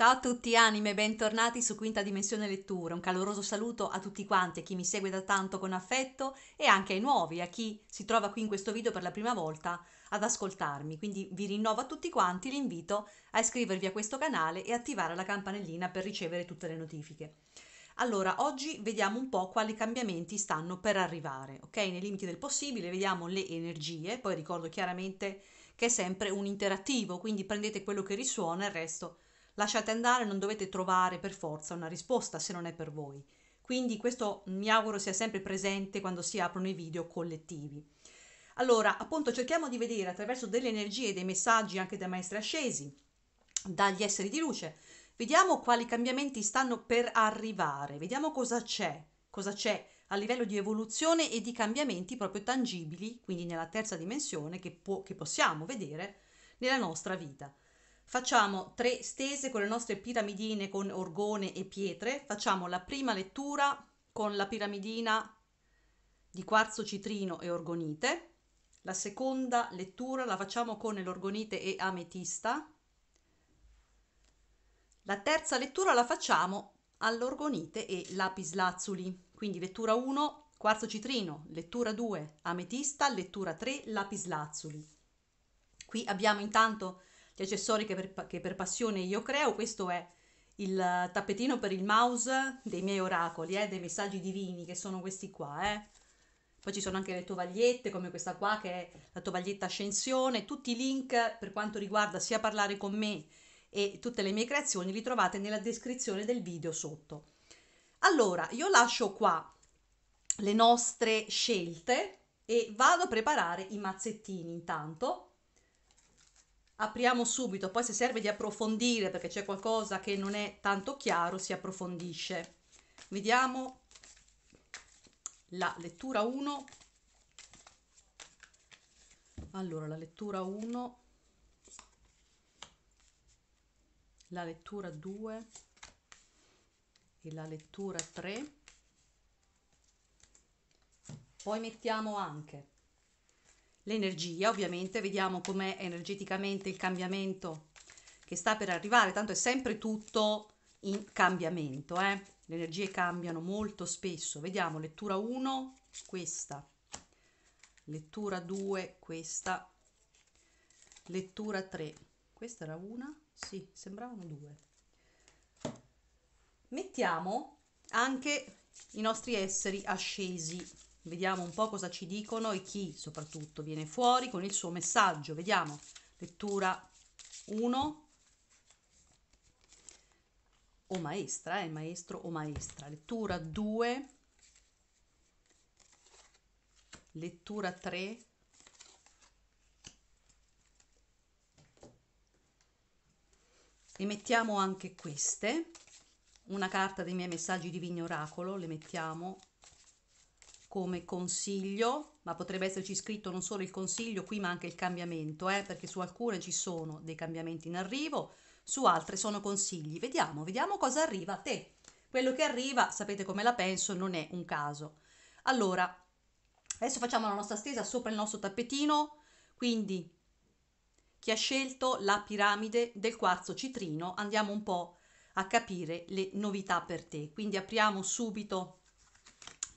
Ciao a tutti anime, bentornati su Quinta Dimensione Lettura. Un caloroso saluto a tutti quanti, a chi mi segue da tanto con affetto e anche ai nuovi, a chi si trova qui in questo video per la prima volta ad ascoltarmi. Quindi vi rinnovo a tutti quanti l'invito a iscrivervi a questo canale e attivare la campanellina per ricevere tutte le notifiche. Allora, oggi vediamo un po' quali cambiamenti stanno per arrivare, ok? Nei limiti del possibile vediamo le energie, poi ricordo chiaramente che è sempre un interattivo, quindi prendete quello che risuona e il resto Lasciate andare, non dovete trovare per forza una risposta se non è per voi. Quindi questo mi auguro sia sempre presente quando si aprono i video collettivi. Allora, appunto, cerchiamo di vedere attraverso delle energie e dei messaggi anche dai maestri ascesi, dagli esseri di luce, vediamo quali cambiamenti stanno per arrivare, vediamo cosa c'è, cosa c'è a livello di evoluzione e di cambiamenti proprio tangibili, quindi nella terza dimensione che, può, che possiamo vedere nella nostra vita. Facciamo tre stese con le nostre piramidine con orgone e pietre. Facciamo la prima lettura con la piramidina di quarzo citrino e orgonite. La seconda lettura la facciamo con l'orgonite e ametista. La terza lettura la facciamo all'orgonite e lapislazzuli. Quindi lettura 1, quarzo citrino, lettura 2, ametista, lettura 3, lapislazzuli. Qui abbiamo intanto gli accessori che per, che per passione io creo, questo è il tappetino per il mouse dei miei oracoli, eh, dei messaggi divini che sono questi qua. Eh. Poi ci sono anche le tovagliette come questa qua che è la tovaglietta ascensione, tutti i link per quanto riguarda sia parlare con me e tutte le mie creazioni li trovate nella descrizione del video sotto. Allora, io lascio qua le nostre scelte e vado a preparare i mazzettini intanto apriamo subito, poi se serve di approfondire perché c'è qualcosa che non è tanto chiaro si approfondisce. Vediamo la lettura 1. Allora, la lettura 1, la lettura 2 e la lettura 3. Poi mettiamo anche l'energia, ovviamente vediamo com'è energeticamente il cambiamento che sta per arrivare, tanto è sempre tutto in cambiamento, eh? le energie cambiano molto spesso, vediamo lettura 1, questa, lettura 2, questa, lettura 3, questa era una, sì, sembravano due. Mettiamo anche i nostri esseri ascesi Vediamo un po' cosa ci dicono e chi soprattutto viene fuori con il suo messaggio. Vediamo. Lettura 1. O maestra, è eh, maestro o maestra. Lettura 2. Lettura 3. E mettiamo anche queste una carta dei miei messaggi divini oracolo, le mettiamo come consiglio, ma potrebbe esserci scritto non solo il consiglio qui ma anche il cambiamento, eh, perché su alcune ci sono dei cambiamenti in arrivo, su altre sono consigli. Vediamo, vediamo cosa arriva a te. Quello che arriva, sapete come la penso, non è un caso. Allora, adesso facciamo la nostra stesa sopra il nostro tappetino, quindi chi ha scelto la piramide del quarzo citrino, andiamo un po' a capire le novità per te. Quindi apriamo subito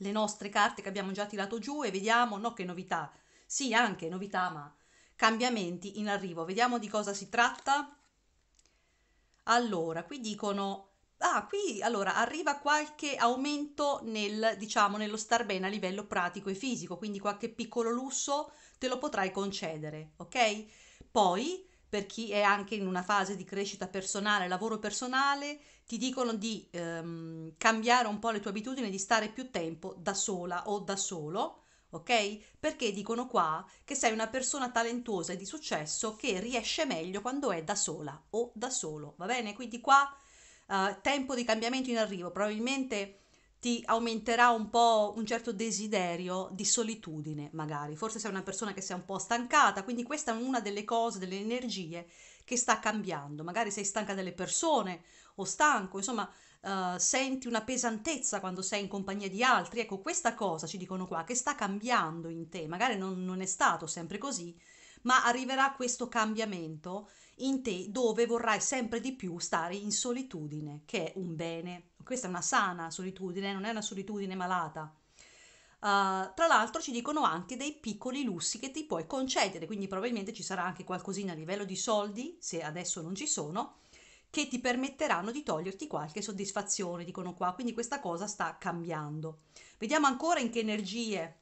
le nostre carte che abbiamo già tirato giù e vediamo, no che novità, sì anche novità ma cambiamenti in arrivo, vediamo di cosa si tratta. Allora, qui dicono, ah qui allora arriva qualche aumento nel, diciamo, nello star bene a livello pratico e fisico, quindi qualche piccolo lusso te lo potrai concedere, ok? Poi per chi è anche in una fase di crescita personale, lavoro personale, ti dicono di ehm, cambiare un po' le tue abitudini, di stare più tempo da sola o da solo, ok? Perché dicono qua che sei una persona talentuosa e di successo che riesce meglio quando è da sola o da solo, va bene? Quindi qua eh, tempo di cambiamento in arrivo, probabilmente ti aumenterà un po' un certo desiderio di solitudine, magari. Forse sei una persona che si è un po' stancata, quindi questa è una delle cose, delle energie che sta cambiando. Magari sei stanca delle persone o stanco, insomma, uh, senti una pesantezza quando sei in compagnia di altri. Ecco, questa cosa ci dicono qua che sta cambiando in te, magari non, non è stato sempre così, ma arriverà questo cambiamento in te dove vorrai sempre di più stare in solitudine, che è un bene. Questa è una sana solitudine, non è una solitudine malata. Uh, tra l'altro ci dicono anche dei piccoli lussi che ti puoi concedere, quindi probabilmente ci sarà anche qualcosina a livello di soldi, se adesso non ci sono, che ti permetteranno di toglierti qualche soddisfazione, dicono qua. Quindi questa cosa sta cambiando. Vediamo ancora in che energie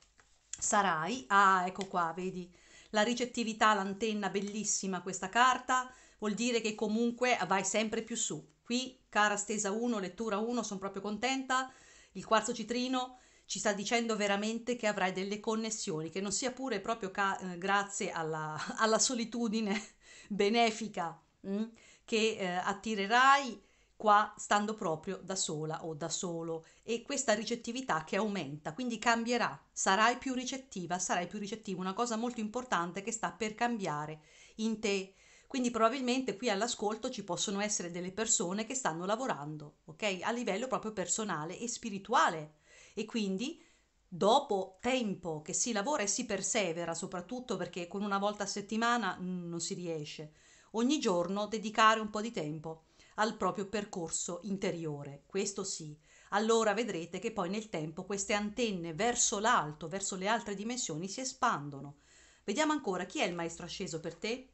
sarai. Ah, ecco qua, vedi la ricettività, l'antenna, bellissima questa carta, vuol dire che comunque vai sempre più su. Qui, cara stesa 1, lettura 1, sono proprio contenta, il quarzo citrino ci sta dicendo veramente che avrai delle connessioni, che non sia pure proprio ca- eh, grazie alla, alla solitudine benefica mh, mm, che eh, attirerai qua stando proprio da sola o da solo e questa ricettività che aumenta, quindi cambierà, sarai più ricettiva, sarai più ricettivo, una cosa molto importante che sta per cambiare in te. Quindi probabilmente qui all'ascolto ci possono essere delle persone che stanno lavorando, ok? A livello proprio personale e spirituale. E quindi dopo tempo che si lavora e si persevera, soprattutto perché con una volta a settimana mm, non si riesce, ogni giorno dedicare un po' di tempo al proprio percorso interiore. Questo sì. Allora vedrete che poi nel tempo queste antenne verso l'alto, verso le altre dimensioni si espandono. Vediamo ancora chi è il maestro asceso per te?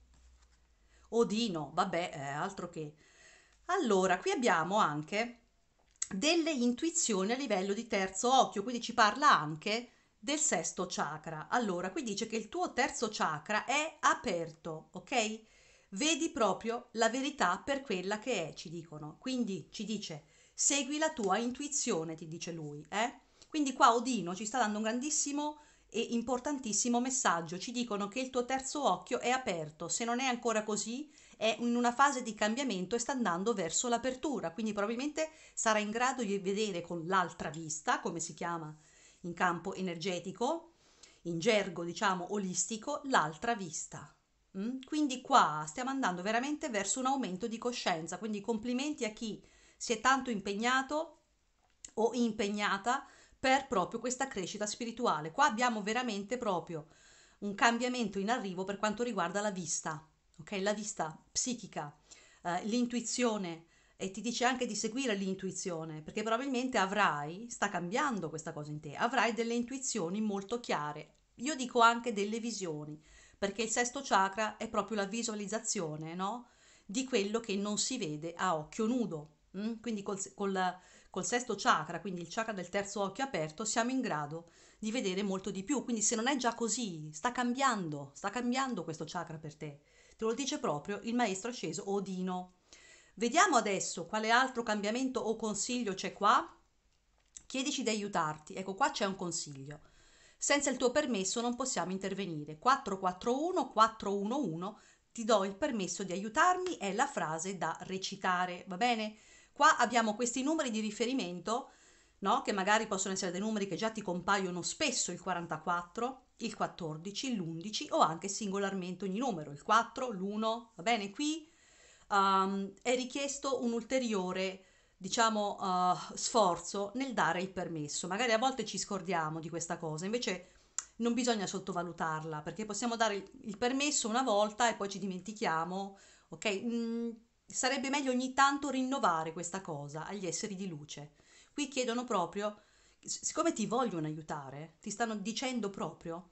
Odino, vabbè, eh, altro che. Allora, qui abbiamo anche delle intuizioni a livello di terzo occhio, quindi ci parla anche del sesto chakra. Allora, qui dice che il tuo terzo chakra è aperto, ok? Vedi proprio la verità per quella che è, ci dicono. Quindi ci dice, segui la tua intuizione, ti dice lui. Eh? Quindi qua Odino ci sta dando un grandissimo e importantissimo messaggio. Ci dicono che il tuo terzo occhio è aperto. Se non è ancora così, è in una fase di cambiamento e sta andando verso l'apertura. Quindi probabilmente sarà in grado di vedere con l'altra vista, come si chiama in campo energetico, in gergo diciamo olistico, l'altra vista. Mm? Quindi qua stiamo andando veramente verso un aumento di coscienza, quindi complimenti a chi si è tanto impegnato o impegnata per proprio questa crescita spirituale. Qua abbiamo veramente proprio un cambiamento in arrivo per quanto riguarda la vista, ok? La vista psichica, eh, l'intuizione e ti dice anche di seguire l'intuizione, perché probabilmente avrai, sta cambiando questa cosa in te, avrai delle intuizioni molto chiare. Io dico anche delle visioni perché il sesto chakra è proprio la visualizzazione no? di quello che non si vede a occhio nudo. Mm? Quindi col, col, col sesto chakra, quindi il chakra del terzo occhio aperto, siamo in grado di vedere molto di più. Quindi se non è già così, sta cambiando, sta cambiando questo chakra per te. Te lo dice proprio il maestro asceso Odino. Vediamo adesso quale altro cambiamento o consiglio c'è qua. Chiedici di aiutarti. Ecco qua c'è un consiglio. Senza il tuo permesso non possiamo intervenire. 441 411 ti do il permesso di aiutarmi è la frase da recitare, va bene? Qua abbiamo questi numeri di riferimento, no? Che magari possono essere dei numeri che già ti compaiono spesso, il 44, il 14, l'11 o anche singolarmente ogni numero, il 4, l'1, va bene? Qui um, è richiesto un ulteriore diciamo, uh, sforzo nel dare il permesso. Magari a volte ci scordiamo di questa cosa, invece non bisogna sottovalutarla, perché possiamo dare il permesso una volta e poi ci dimentichiamo, ok? Mm, sarebbe meglio ogni tanto rinnovare questa cosa agli esseri di luce. Qui chiedono proprio, siccome ti vogliono aiutare, ti stanno dicendo proprio,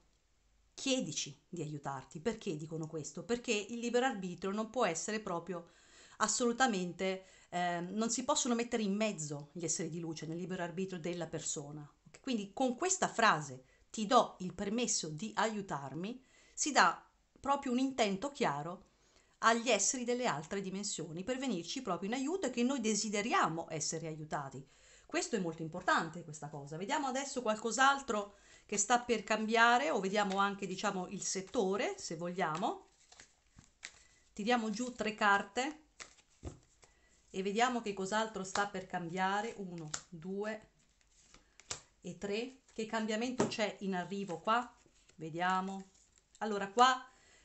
chiedici di aiutarti. Perché dicono questo? Perché il libero arbitro non può essere proprio assolutamente eh, non si possono mettere in mezzo gli esseri di luce nel libero arbitrio della persona. Quindi con questa frase ti do il permesso di aiutarmi, si dà proprio un intento chiaro agli esseri delle altre dimensioni per venirci proprio in aiuto e che noi desideriamo essere aiutati. Questo è molto importante, questa cosa. Vediamo adesso qualcos'altro che sta per cambiare o vediamo anche, diciamo, il settore, se vogliamo. Tiriamo giù tre carte e vediamo che cos'altro sta per cambiare 1 2 e 3 che cambiamento c'è in arrivo qua vediamo allora qua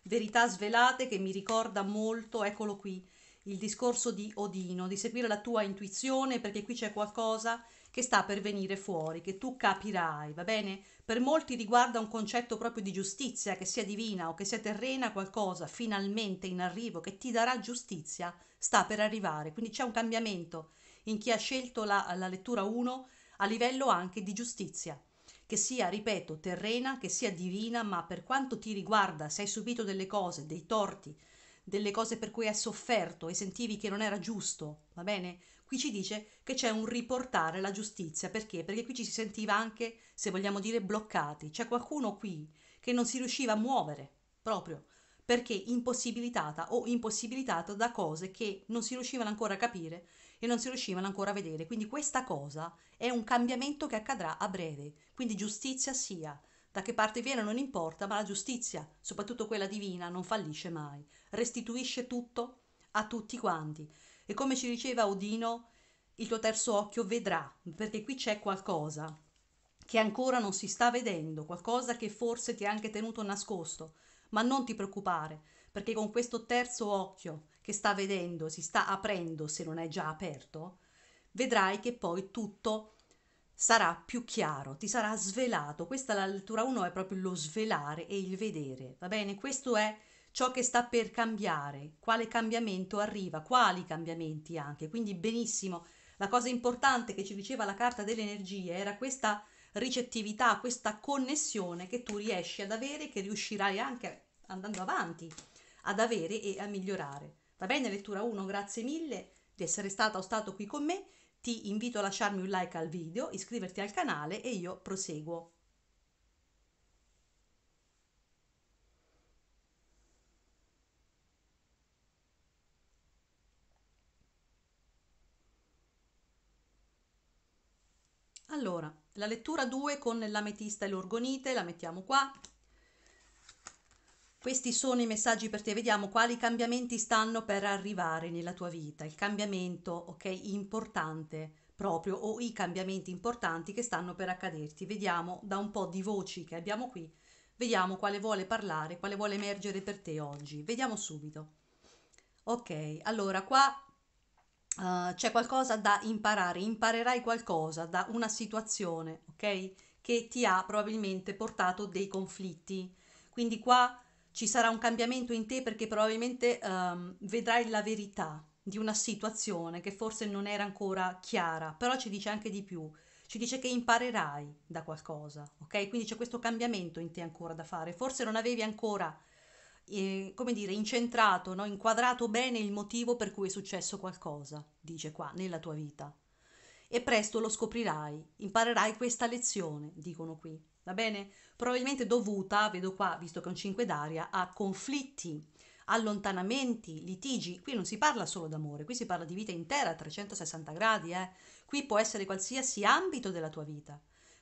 verità svelate che mi ricorda molto eccolo qui il discorso di Odino di seguire la tua intuizione perché qui c'è qualcosa che sta per venire fuori che tu capirai va bene per molti riguarda un concetto proprio di giustizia, che sia divina o che sia terrena, qualcosa finalmente in arrivo che ti darà giustizia sta per arrivare. Quindi c'è un cambiamento in chi ha scelto la, la lettura 1 a livello anche di giustizia che sia, ripeto, terrena, che sia divina, ma per quanto ti riguarda, se hai subito delle cose, dei torti, delle cose per cui hai sofferto e sentivi che non era giusto, va bene? Qui ci dice che c'è un riportare la giustizia, perché? Perché qui ci si sentiva anche, se vogliamo dire, bloccati. C'è qualcuno qui che non si riusciva a muovere, proprio perché impossibilitata o impossibilitata da cose che non si riuscivano ancora a capire e non si riuscivano ancora a vedere. Quindi questa cosa è un cambiamento che accadrà a breve. Quindi giustizia sia, da che parte viene non importa, ma la giustizia, soprattutto quella divina, non fallisce mai, restituisce tutto a tutti quanti e come ci diceva Odino, il tuo terzo occhio vedrà, perché qui c'è qualcosa che ancora non si sta vedendo, qualcosa che forse ti ha anche tenuto nascosto, ma non ti preoccupare, perché con questo terzo occhio che sta vedendo, si sta aprendo se non è già aperto, vedrai che poi tutto sarà più chiaro, ti sarà svelato. Questa la lettura 1 è proprio lo svelare e il vedere, va bene? Questo è ciò che sta per cambiare, quale cambiamento arriva, quali cambiamenti anche. Quindi benissimo, la cosa importante che ci diceva la carta delle energie era questa ricettività, questa connessione che tu riesci ad avere, che riuscirai anche andando avanti ad avere e a migliorare. Va bene, lettura 1, grazie mille di essere stata o stato qui con me. Ti invito a lasciarmi un like al video, iscriverti al canale e io proseguo. Allora, la lettura 2 con l'ametista e l'orgonite, la mettiamo qua. Questi sono i messaggi per te, vediamo quali cambiamenti stanno per arrivare nella tua vita, il cambiamento, ok, importante proprio o i cambiamenti importanti che stanno per accaderti. Vediamo da un po' di voci che abbiamo qui, vediamo quale vuole parlare, quale vuole emergere per te oggi. Vediamo subito. Ok, allora qua uh, c'è qualcosa da imparare, imparerai qualcosa da una situazione, ok? Che ti ha probabilmente portato dei conflitti. Quindi qua ci sarà un cambiamento in te perché probabilmente um, vedrai la verità di una situazione che forse non era ancora chiara, però ci dice anche di più ci dice che imparerai da qualcosa, ok? Quindi c'è questo cambiamento in te ancora da fare. Forse non avevi ancora eh, come dire, incentrato, no? inquadrato bene il motivo per cui è successo qualcosa, dice qua, nella tua vita. E presto lo scoprirai, imparerai questa lezione, dicono qui, va bene? Probabilmente dovuta, vedo qua, visto che è un 5 d'aria, a conflitti, allontanamenti, litigi. Qui non si parla solo d'amore, qui si parla di vita intera, a 360 gradi, eh? Qui può essere qualsiasi ambito della tua vita.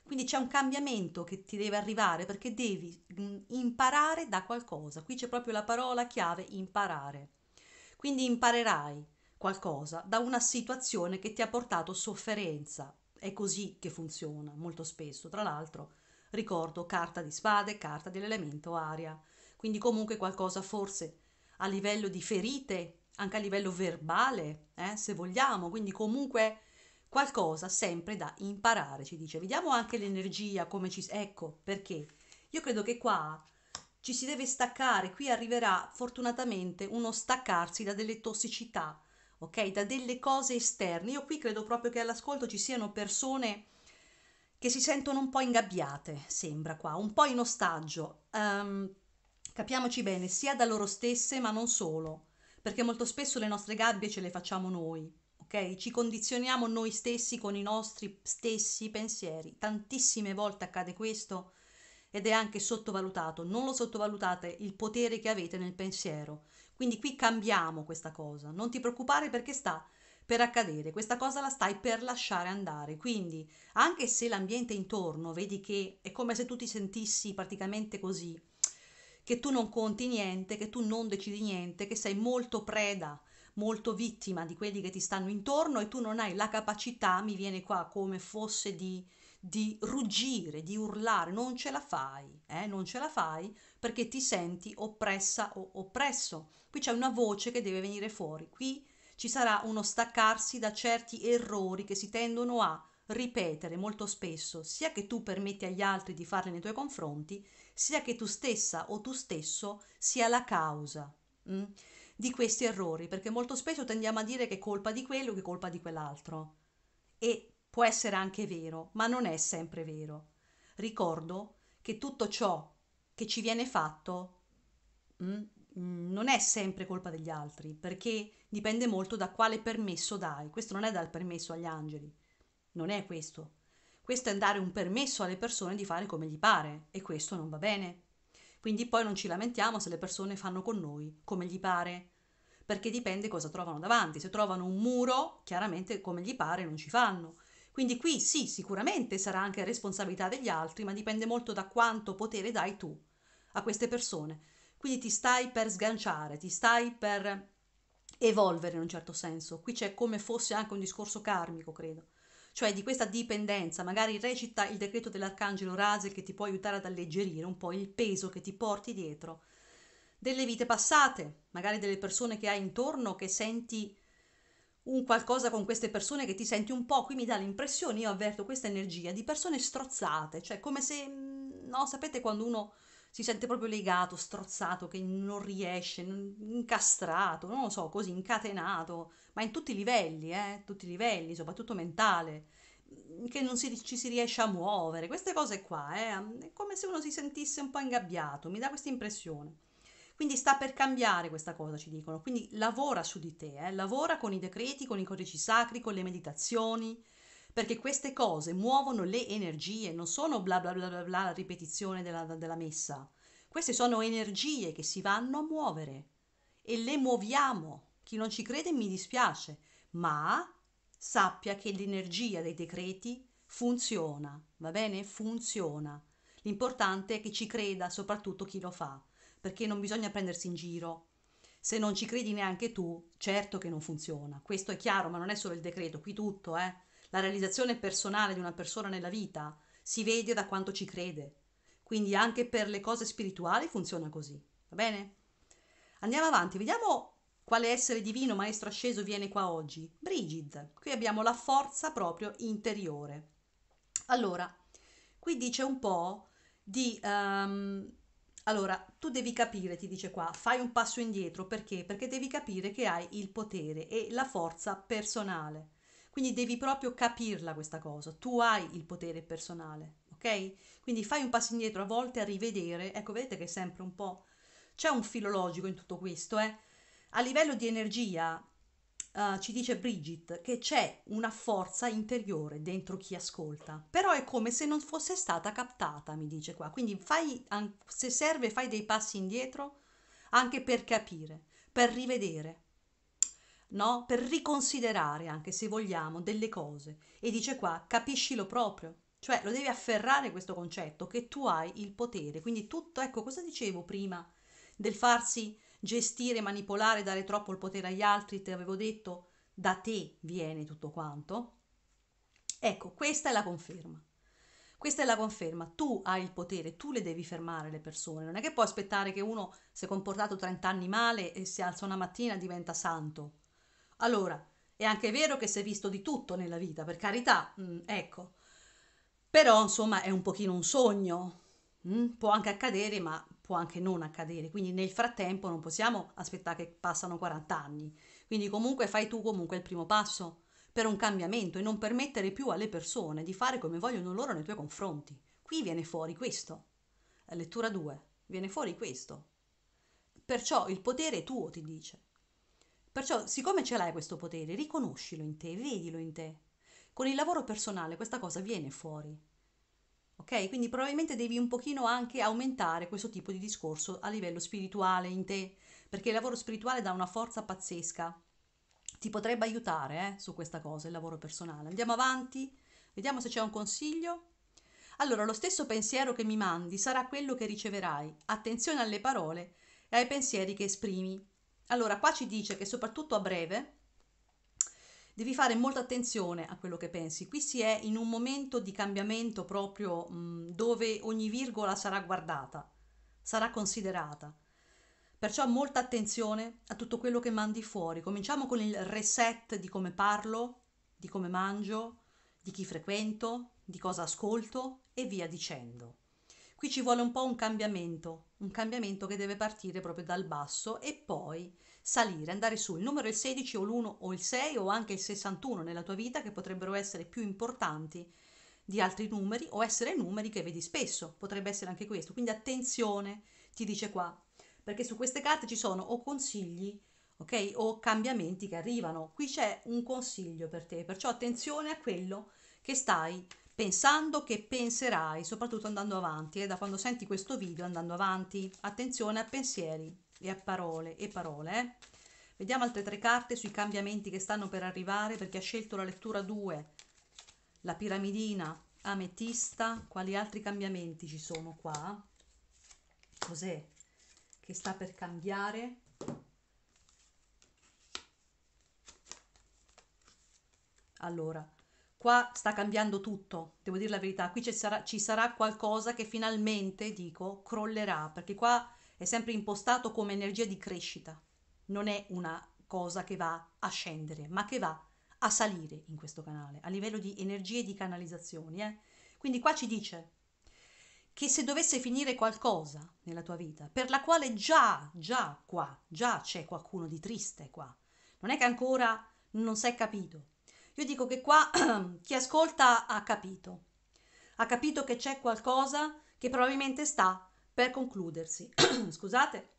Quindi c'è un cambiamento che ti deve arrivare perché devi mm, imparare da qualcosa. Qui c'è proprio la parola chiave imparare. Quindi imparerai qualcosa da una situazione che ti ha portato sofferenza. È così che funziona molto spesso. Tra l'altro, ricordo carta di spade, carta dell'elemento aria. Quindi comunque qualcosa forse a livello di ferite, anche a livello verbale, eh, se vogliamo. Quindi comunque qualcosa sempre da imparare, ci dice. Vediamo anche l'energia, come ci... Ecco, perché io credo che qua ci si deve staccare, qui arriverà fortunatamente uno staccarsi da delle tossicità, ok? Da delle cose esterne. Io qui credo proprio che all'ascolto ci siano persone che si sentono un po' ingabbiate, sembra qua, un po' in ostaggio. Um, capiamoci bene, sia da loro stesse, ma non solo, perché molto spesso le nostre gabbie ce le facciamo noi ok? Ci condizioniamo noi stessi con i nostri stessi pensieri. Tantissime volte accade questo ed è anche sottovalutato. Non lo sottovalutate il potere che avete nel pensiero. Quindi qui cambiamo questa cosa. Non ti preoccupare perché sta per accadere, questa cosa la stai per lasciare andare. Quindi, anche se l'ambiente intorno vedi che è come se tu ti sentissi praticamente così, che tu non conti niente, che tu non decidi niente, che sei molto preda molto vittima di quelli che ti stanno intorno e tu non hai la capacità, mi viene qua come fosse di, di ruggire, di urlare, non ce la fai, eh? non ce la fai perché ti senti oppressa o oppresso. Qui c'è una voce che deve venire fuori, qui ci sarà uno staccarsi da certi errori che si tendono a ripetere molto spesso, sia che tu permetti agli altri di farli nei tuoi confronti, sia che tu stessa o tu stesso sia la causa. Mm? di questi errori, perché molto spesso tendiamo a dire che è colpa di quello, che è colpa di quell'altro. E può essere anche vero, ma non è sempre vero. Ricordo che tutto ciò che ci viene fatto mm, mm, non è sempre colpa degli altri, perché dipende molto da quale permesso dai. Questo non è dal permesso agli angeli, non è questo. Questo è dare un permesso alle persone di fare come gli pare e questo non va bene. Quindi poi non ci lamentiamo se le persone fanno con noi come gli pare, perché dipende cosa trovano davanti. Se trovano un muro, chiaramente come gli pare non ci fanno. Quindi qui sì, sicuramente sarà anche responsabilità degli altri, ma dipende molto da quanto potere dai tu a queste persone. Quindi ti stai per sganciare, ti stai per evolvere in un certo senso. Qui c'è come fosse anche un discorso karmico, credo cioè di questa dipendenza, magari recita il decreto dell'arcangelo Razel che ti può aiutare ad alleggerire un po' il peso che ti porti dietro, delle vite passate, magari delle persone che hai intorno che senti un qualcosa con queste persone che ti senti un po', qui mi dà l'impressione, io avverto questa energia di persone strozzate, cioè come se, mm, no, sapete quando uno si sente proprio legato, strozzato, che non riesce, incastrato, non lo so, così incatenato, ma in tutti i livelli, eh, tutti i livelli, soprattutto mentale, mm, che non si, ci si riesce a muovere, queste cose qua, eh, mm, è come se uno si sentisse un po' ingabbiato, mi dà questa impressione. Quindi sta per cambiare questa cosa, ci dicono. Quindi lavora su di te, eh? lavora con i decreti, con i codici sacri, con le meditazioni, perché queste cose muovono le energie, non sono bla bla bla bla, bla ripetizione della, della messa. Queste sono energie che si vanno a muovere e le muoviamo. Chi non ci crede mi dispiace, ma sappia che l'energia dei decreti funziona, va bene? Funziona. L'importante è che ci creda soprattutto chi lo fa, perché non bisogna prendersi in giro. Se non ci credi neanche tu, certo che non funziona. Questo è chiaro, ma non è solo il decreto, qui tutto, eh la realizzazione personale di una persona nella vita si vede da quanto ci crede. Quindi anche per le cose spirituali funziona così. Va bene? Andiamo avanti, vediamo quale essere divino maestro asceso viene qua oggi. Brigid, qui abbiamo la forza proprio interiore. Allora, qui dice un po' di... Um, allora, tu devi capire, ti dice qua, fai un passo indietro perché? Perché devi capire che hai il potere e la forza personale. Quindi devi proprio capirla questa cosa, tu hai il potere personale, ok? Quindi fai un passo indietro a volte a rivedere, ecco vedete che è sempre un po'... c'è un filologico in tutto questo, eh? A livello di energia Uh, ci dice Bridget che c'è una forza interiore dentro chi ascolta, però è come se non fosse stata captata, mi dice qua. Quindi fai, se serve, fai dei passi indietro anche per capire, per rivedere no? per riconsiderare anche se vogliamo delle cose. E dice qua, capiscilo proprio, cioè lo devi afferrare questo concetto che tu hai il potere. Quindi tutto, ecco cosa dicevo prima del farsi gestire, manipolare, dare troppo il potere agli altri, ti avevo detto, da te viene tutto quanto. Ecco, questa è la conferma. Questa è la conferma, tu hai il potere, tu le devi fermare le persone, non è che puoi aspettare che uno si è comportato 30 anni male e si alza una mattina e diventa santo. Allora, è anche vero che si è visto di tutto nella vita, per carità, mh, mm, ecco. Però, insomma, è un pochino un sogno. Mh? Mm, può anche accadere, ma può anche non accadere. Quindi nel frattempo non possiamo aspettare che passano 40 anni. Quindi comunque fai tu comunque il primo passo per un cambiamento e non permettere più alle persone di fare come vogliono loro nei tuoi confronti. Qui viene fuori questo. Lettura 2. Viene fuori questo. Perciò il potere è tuo, ti dice. Perciò, siccome ce l'hai questo potere, riconoscilo in te, vedilo in te. Con il lavoro personale questa cosa viene fuori. Ok? Quindi probabilmente devi un pochino anche aumentare questo tipo di discorso a livello spirituale in te, perché il lavoro spirituale dà una forza pazzesca. Ti potrebbe aiutare eh, su questa cosa, il lavoro personale. Andiamo avanti, vediamo se c'è un consiglio. Allora, lo stesso pensiero che mi mandi sarà quello che riceverai. Attenzione alle parole e ai pensieri che esprimi. Allora, qua ci dice che soprattutto a breve devi fare molta attenzione a quello che pensi. Qui si è in un momento di cambiamento proprio mh, dove ogni virgola sarà guardata, sarà considerata. Perciò molta attenzione a tutto quello che mandi fuori. Cominciamo con il reset di come parlo, di come mangio, di chi frequento, di cosa ascolto e via dicendo. Qui ci vuole un po' un cambiamento, un cambiamento che deve partire proprio dal basso e poi salire, andare su. Il numero il 16 o l'1 o il 6 o anche il 61 nella tua vita che potrebbero essere più importanti di altri numeri o essere numeri che vedi spesso, potrebbe essere anche questo. Quindi attenzione, ti dice qua, perché su queste carte ci sono o consigli, ok, o cambiamenti che arrivano. Qui c'è un consiglio per te, perciò attenzione a quello che stai pensando che penserai, soprattutto andando avanti, e eh, da quando senti questo video andando avanti, attenzione a pensieri e a parole e parole. Eh. Vediamo altre tre carte sui cambiamenti che stanno per arrivare perché ha scelto la lettura 2, la piramidina, ametista, quali altri cambiamenti ci sono qua? Cos'è che sta per cambiare? Allora, Qua sta cambiando tutto, devo dire la verità, qui ci sarà, ci sarà qualcosa che finalmente, dico, crollerà, perché qua è sempre impostato come energia di crescita, non è una cosa che va a scendere, ma che va a salire in questo canale, a livello di energie e di canalizzazioni. Eh? Quindi qua ci dice che se dovesse finire qualcosa nella tua vita, per la quale già, già qua, già c'è qualcuno di triste qua, non è che ancora non sei capito, io dico che qua chi ascolta ha capito, ha capito che c'è qualcosa che probabilmente sta per concludersi, scusate,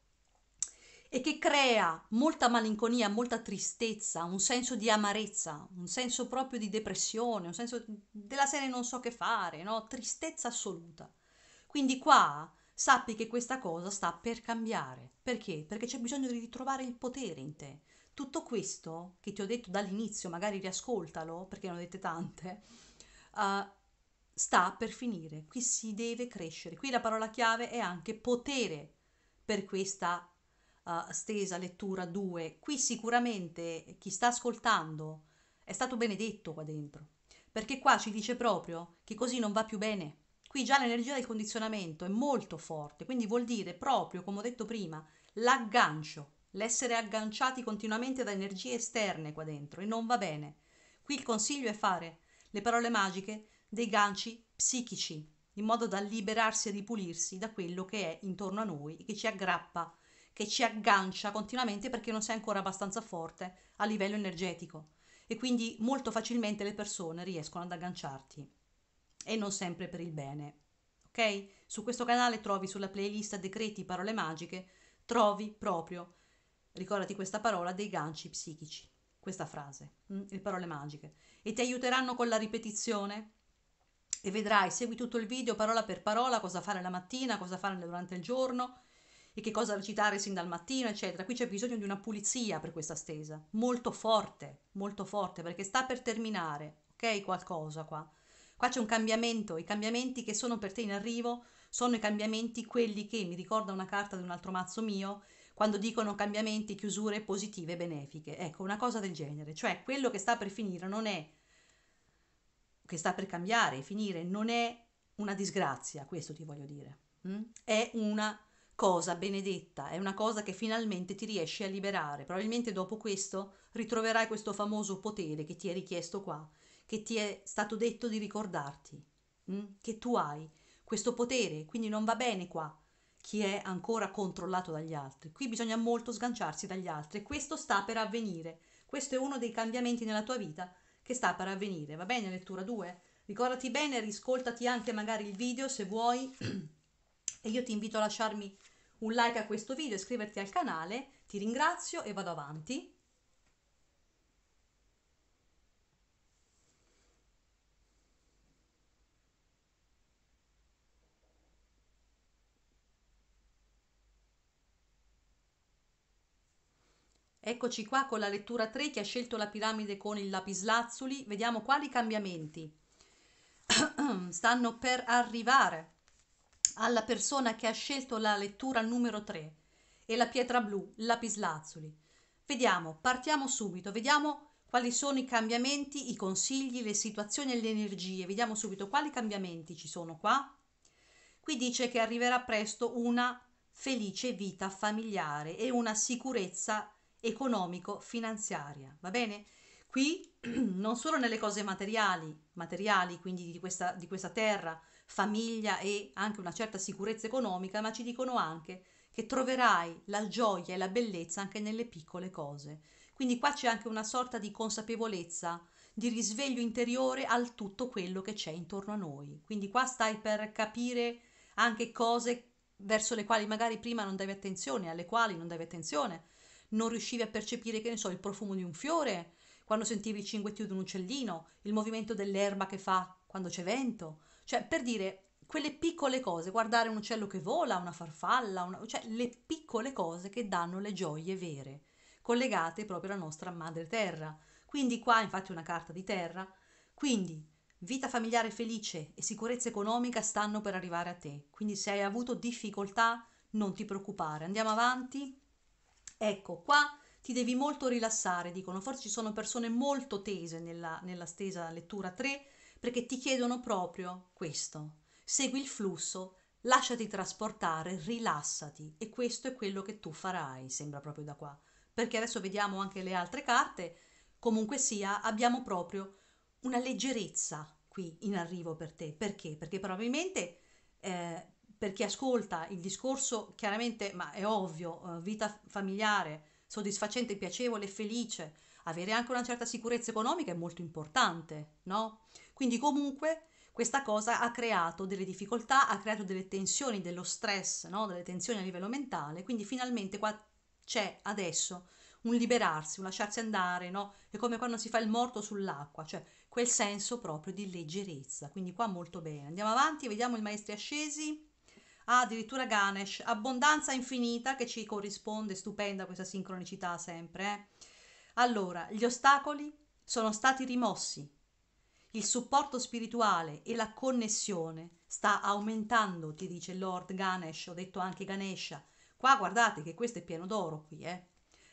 e che crea molta malinconia, molta tristezza, un senso di amarezza, un senso proprio di depressione, un senso della serie non so che fare, no? Tristezza assoluta. Quindi qua sappi che questa cosa sta per cambiare. Perché? Perché c'è bisogno di ritrovare il potere in te tutto questo che ti ho detto dall'inizio, magari riascoltalo perché ne ho dette tante, uh, sta per finire. Qui si deve crescere. Qui la parola chiave è anche potere per questa uh, stesa lettura 2. Qui sicuramente chi sta ascoltando è stato benedetto qua dentro, perché qua ci dice proprio che così non va più bene. Qui già l'energia del condizionamento è molto forte, quindi vuol dire proprio, come ho detto prima, l'aggancio l'essere agganciati continuamente da energie esterne qua dentro e non va bene. Qui il consiglio è fare, le parole magiche, dei ganci psichici, in modo da liberarsi e ripulirsi da quello che è intorno a noi e che ci aggrappa, che ci aggancia continuamente perché non sei ancora abbastanza forte a livello energetico e quindi molto facilmente le persone riescono ad agganciarti e non sempre per il bene. Ok? Su questo canale trovi sulla playlist decreti parole magiche trovi proprio Ricordati questa parola dei ganci psichici, questa frase, mm, le parole magiche. E ti aiuteranno con la ripetizione? E vedrai, segui tutto il video parola per parola, cosa fare la mattina, cosa fare durante il giorno e che cosa recitare sin dal mattino, eccetera. Qui c'è bisogno di una pulizia per questa stesa, molto forte, molto forte, perché sta per terminare, ok? Qualcosa qua. Qua c'è un cambiamento, i cambiamenti che sono per te in arrivo sono i cambiamenti quelli che, mi ricorda una carta di un altro mazzo mio, quando dicono cambiamenti, chiusure positive, benefiche. Ecco, una cosa del genere, cioè quello che sta per finire non è, che sta per cambiare, finire, non è una disgrazia, questo ti voglio dire, mm? è una cosa benedetta, è una cosa che finalmente ti riesci a liberare. Probabilmente dopo questo ritroverai questo famoso potere che ti è richiesto qua, che ti è stato detto di ricordarti, mm? che tu hai questo potere, quindi non va bene qua chi è ancora controllato dagli altri. Qui bisogna molto sganciarsi dagli altri e questo sta per avvenire. Questo è uno dei cambiamenti nella tua vita che sta per avvenire. Va bene, lettura 2? Ricordati bene, riscoltati anche magari il video se vuoi e io ti invito a lasciarmi un like a questo video, iscriverti al canale, ti ringrazio e vado avanti. Eccoci qua con la lettura 3 che ha scelto la piramide con il lapislazzuli. Vediamo quali cambiamenti stanno per arrivare alla persona che ha scelto la lettura numero 3 e la pietra blu, lapislazzuli. Vediamo, partiamo subito, vediamo quali sono i cambiamenti, i consigli, le situazioni e le energie. Vediamo subito quali cambiamenti ci sono qua. Qui dice che arriverà presto una felice vita familiare e una sicurezza economico-finanziaria, va bene? Qui non solo nelle cose materiali, materiali quindi di questa, di questa terra, famiglia e anche una certa sicurezza economica, ma ci dicono anche che troverai la gioia e la bellezza anche nelle piccole cose. Quindi qua c'è anche una sorta di consapevolezza, di risveglio interiore al tutto quello che c'è intorno a noi. Quindi qua stai per capire anche cose verso le quali magari prima non davi attenzione, alle quali non davi attenzione, non riuscivi a percepire, che ne so, il profumo di un fiore, quando sentivi il cinguettio di un uccellino, il movimento dell'erba che fa quando c'è vento. Cioè, per dire, quelle piccole cose, guardare un uccello che vola, una farfalla, una... cioè le piccole cose che danno le gioie vere, collegate proprio alla nostra madre terra. Quindi qua, infatti, una carta di terra. Quindi vita familiare felice e sicurezza economica stanno per arrivare a te. Quindi se hai avuto difficoltà, non ti preoccupare. Andiamo avanti. Ecco, qua ti devi molto rilassare, dicono, forse ci sono persone molto tese nella, nella stesa lettura 3 perché ti chiedono proprio questo, segui il flusso, lasciati trasportare, rilassati e questo è quello che tu farai, sembra proprio da qua, perché adesso vediamo anche le altre carte, comunque sia abbiamo proprio una leggerezza qui in arrivo per te, perché? Perché probabilmente... Eh, per chi ascolta il discorso, chiaramente, ma è ovvio, eh, vita familiare soddisfacente, piacevole, felice, avere anche una certa sicurezza economica è molto importante, no? Quindi comunque questa cosa ha creato delle difficoltà, ha creato delle tensioni, dello stress, no? delle tensioni a livello mentale, quindi finalmente qua c'è adesso un liberarsi, un lasciarsi andare, no? È come quando si fa il morto sull'acqua, cioè quel senso proprio di leggerezza. Quindi qua molto bene. Andiamo avanti, vediamo il maestro ascesi ha addirittura Ganesh, abbondanza infinita che ci corrisponde, stupenda questa sincronicità sempre. Eh? Allora, gli ostacoli sono stati rimossi, il supporto spirituale e la connessione sta aumentando, ti dice Lord Ganesh, ho detto anche Ganesha. Qua guardate che questo è pieno d'oro qui, eh.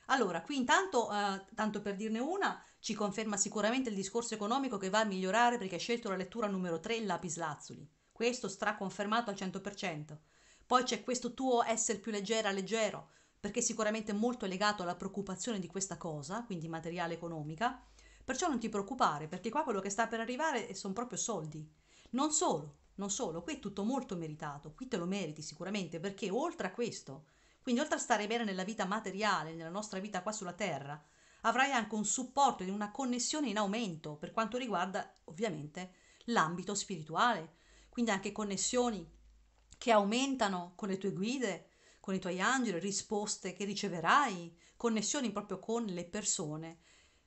Allora, qui intanto, eh, tanto per dirne una, ci conferma sicuramente il discorso economico che va a migliorare perché ha scelto la lettura numero 3, lapislazzuli questo straconfermato al 100%. Poi c'è questo tuo essere più leggera, leggero, perché sicuramente è molto legato alla preoccupazione di questa cosa, quindi materiale economica. Perciò non ti preoccupare, perché qua quello che sta per arrivare sono proprio soldi. Non solo, non solo, qui è tutto molto meritato, qui te lo meriti sicuramente, perché oltre a questo, quindi oltre a stare bene nella vita materiale, nella nostra vita qua sulla Terra, avrai anche un supporto e una connessione in aumento per quanto riguarda ovviamente l'ambito spirituale, quindi anche connessioni che aumentano con le tue guide, con i tuoi angeli, risposte che riceverai, connessioni proprio con le persone,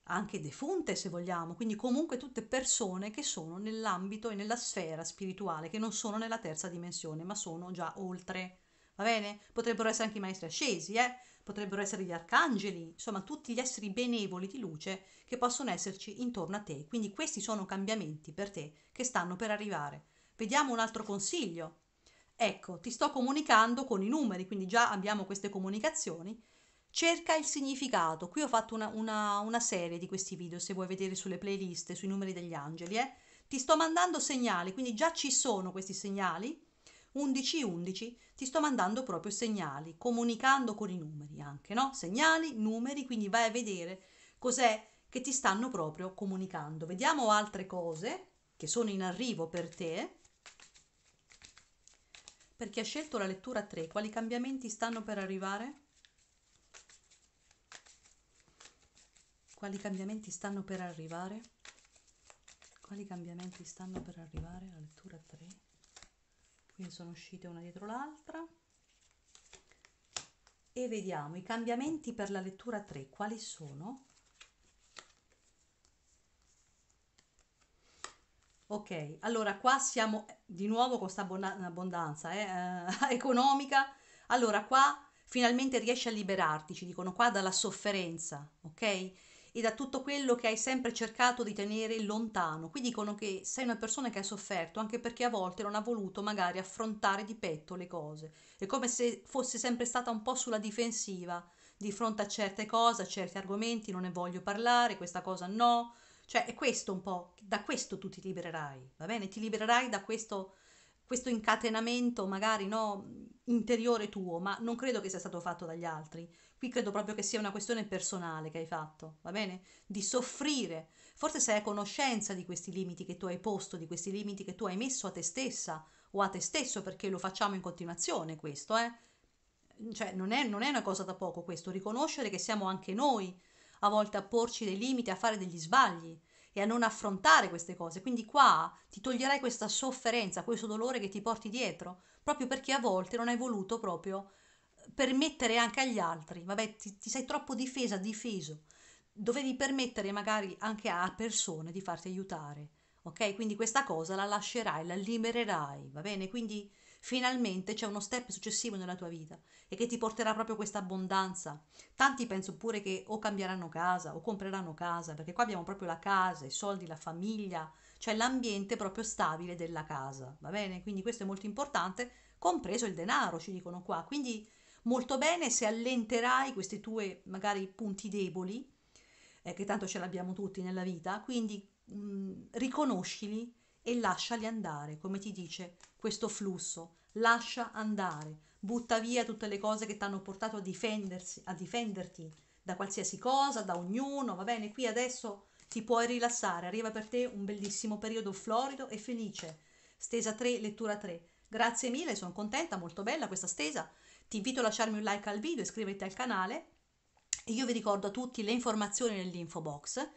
anche defunte se vogliamo, quindi comunque tutte persone che sono nell'ambito e nella sfera spirituale, che non sono nella terza dimensione, ma sono già oltre. Va bene? Potrebbero essere anche i maestri ascesi, eh? potrebbero essere gli arcangeli, insomma tutti gli esseri benevoli di luce che possono esserci intorno a te. Quindi questi sono cambiamenti per te che stanno per arrivare. Vediamo un altro consiglio. Ecco, ti sto comunicando con i numeri, quindi già abbiamo queste comunicazioni. Cerca il significato. Qui ho fatto una, una, una serie di questi video, se vuoi vedere sulle playlist, sui numeri degli angeli. Eh? Ti sto mandando segnali, quindi già ci sono questi segnali. 11 11 ti sto mandando proprio segnali, comunicando con i numeri anche, no? Segnali, numeri, quindi vai a vedere cos'è che ti stanno proprio comunicando. Vediamo altre cose che sono in arrivo per te. Per chi ha scelto la lettura 3, quali cambiamenti stanno per arrivare? Quali cambiamenti stanno per arrivare? Quali cambiamenti stanno per arrivare La lettura 3? Qui sono uscite una dietro l'altra. E vediamo i cambiamenti per la lettura 3, quali sono? Ok, allora qua siamo eh, di nuovo con questa abbondanza eh, eh economica. Allora qua finalmente riesci a liberarti, ci dicono qua, dalla sofferenza, ok? E da tutto quello che hai sempre cercato di tenere lontano. Qui dicono che sei una persona che ha sofferto anche perché a volte non ha voluto magari affrontare di petto le cose. È come se fosse sempre stata un po' sulla difensiva di fronte a certe cose, a certi argomenti, non ne voglio parlare, questa cosa no, cioè è questo un po', da questo tu ti libererai, va bene? Ti libererai da questo, questo incatenamento magari no, interiore tuo, ma non credo che sia stato fatto dagli altri. Qui credo proprio che sia una questione personale che hai fatto, va bene? Di soffrire. Forse sei a conoscenza di questi limiti che tu hai posto, di questi limiti che tu hai messo a te stessa o a te stesso, perché lo facciamo in continuazione questo, eh? Cioè non è, non è una cosa da poco questo, riconoscere che siamo anche noi a volte a porci dei limiti, a fare degli sbagli e a non affrontare queste cose. Quindi qua ti toglierai questa sofferenza, questo dolore che ti porti dietro, proprio perché a volte non hai voluto proprio eh, permettere anche agli altri. Vabbè, ti, ti sei troppo difesa, difeso. Dovevi permettere magari anche a persone di farti aiutare. Ok? Quindi questa cosa la lascerai, la libererai, va bene? Quindi finalmente c'è uno step successivo nella tua vita e che ti porterà proprio questa abbondanza. Tanti penso pure che o cambieranno casa o compreranno casa, perché qua abbiamo proprio la casa, i soldi, la famiglia, cioè l'ambiente proprio stabile della casa, va bene? Quindi questo è molto importante, compreso il denaro, ci dicono qua. Quindi molto bene se allenterai questi tuoi magari punti deboli, eh, che tanto ce l'abbiamo tutti nella vita, quindi mh, mm, riconoscili e lasciali andare, come ti dice questo flusso, lascia andare, butta via tutte le cose che ti hanno portato a, difendersi, a difenderti da qualsiasi cosa, da ognuno, va bene? Qui adesso ti puoi rilassare, arriva per te un bellissimo periodo florido e felice. Stesa 3, lettura 3. Grazie mille, sono contenta, molto bella questa stesa. Ti invito a lasciarmi un like al video, iscriviti al canale. E Io vi ricordo a tutti le informazioni nell'info box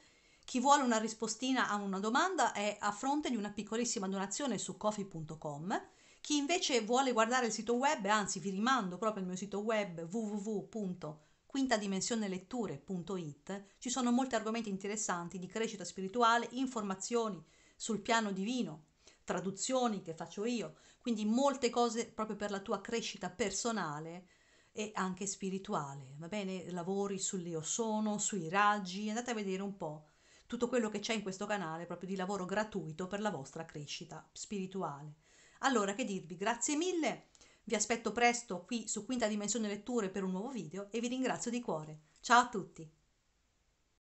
chi vuole una rispostina a una domanda è a fronte di una piccolissima donazione su coffee.com. Chi invece vuole guardare il sito web, anzi vi rimando proprio al mio sito web www.quintadimensioneletture.it, ci sono molti argomenti interessanti di crescita spirituale, informazioni sul piano divino, traduzioni che faccio io, quindi molte cose proprio per la tua crescita personale e anche spirituale, va bene? Lavori sull'io sono, sui raggi, andate a vedere un po' tutto quello che c'è in questo canale proprio di lavoro gratuito per la vostra crescita spirituale. Allora che dirvi, grazie mille, vi aspetto presto qui su Quinta Dimensione Letture per un nuovo video e vi ringrazio di cuore. Ciao a tutti!